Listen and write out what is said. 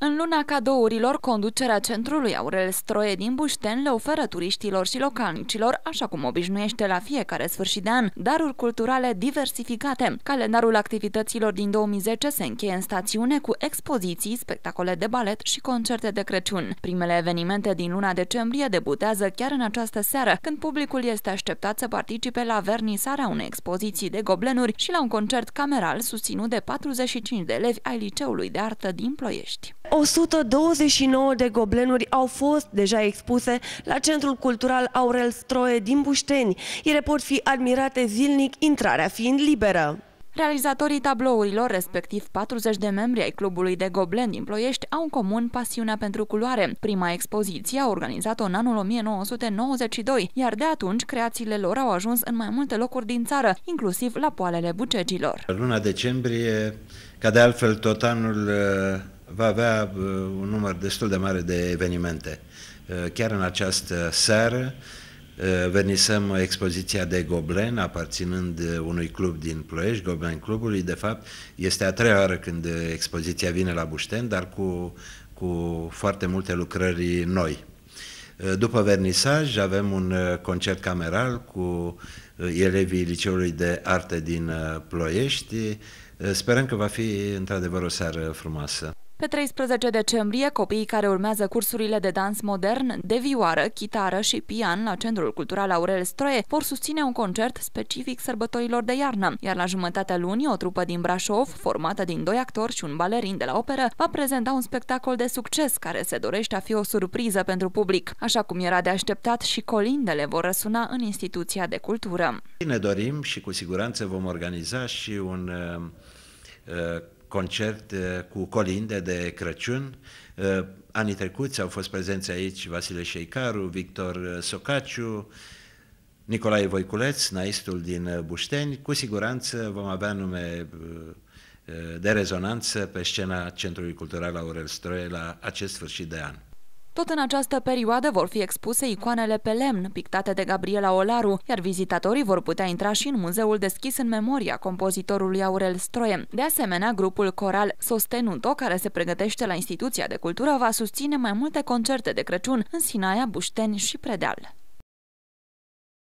În luna cadourilor, conducerea centrului Aurel Stroie din Bușten le oferă turiștilor și localnicilor, așa cum obișnuiește la fiecare sfârșit de an, daruri culturale diversificate. Calendarul activităților din 2010 se încheie în stațiune cu expoziții, spectacole de balet și concerte de Crăciun. Primele evenimente din luna decembrie debutează chiar în această seară, când publicul este așteptat să participe la vernisarea unei expoziții de goblenuri și la un concert cameral susținut de 45 de elevi ai Liceului de Artă din Ploiești. 129 de goblenuri au fost deja expuse la Centrul Cultural Aurel Stroie din Bușteni. Ele pot fi admirate zilnic, intrarea fiind liberă. Realizatorii tablourilor, respectiv 40 de membri ai Clubului de Goblen din Ploiești, au în comun pasiunea pentru culoare. Prima expoziție a organizat-o în anul 1992, iar de atunci creațiile lor au ajuns în mai multe locuri din țară, inclusiv la poalele bucegilor. Luna decembrie, ca de altfel tot anul va avea uh, un număr destul de mare de evenimente. Uh, chiar în această seară uh, venisem expoziția de Goblen, aparținând unui club din Ploiești, Goblen Clubului. De fapt, este a treia oară când expoziția vine la Bușten, dar cu, cu foarte multe lucrări noi. După vernisaj avem un concert cameral cu elevii Liceului de Arte din Ploiești. Sperăm că va fi într-adevăr o seară frumoasă. Pe 13 decembrie, copiii care urmează cursurile de dans modern, de vioară, chitară și pian la Centrul Cultural Aurel Stroie vor susține un concert specific sărbătorilor de iarnă, iar la jumătatea lunii o trupă din Brașov, formată din doi actori și un balerin de la operă, va prezenta un spectacol de succes care se dorește a fi o surpriză pentru public. Așa cum era de așteptat și colindele vor răsuna în instituția de cultură. Ne dorim și cu siguranță vom organiza și un uh, uh concert uh, cu colinde de Crăciun. Uh, anii trecuți au fost prezenți aici Vasile Șeicaru, Victor uh, Socaciu, Nicolae Voiculeț, naistul din Bușteni. Cu siguranță vom avea nume de rezonanță pe scena Centrului Cultural Aurel Stroie la acest sfârșit de an. Tot în această perioadă vor fi expuse icoanele pe lemn pictate de Gabriela Olaru, iar vizitatorii vor putea intra și în muzeul deschis în memoria compozitorului Aurel Stroie. De asemenea, grupul coral Sostenuto, care se pregătește la Instituția de Cultură, va susține mai multe concerte de Crăciun în Sinaia, Bușteni și Predeal.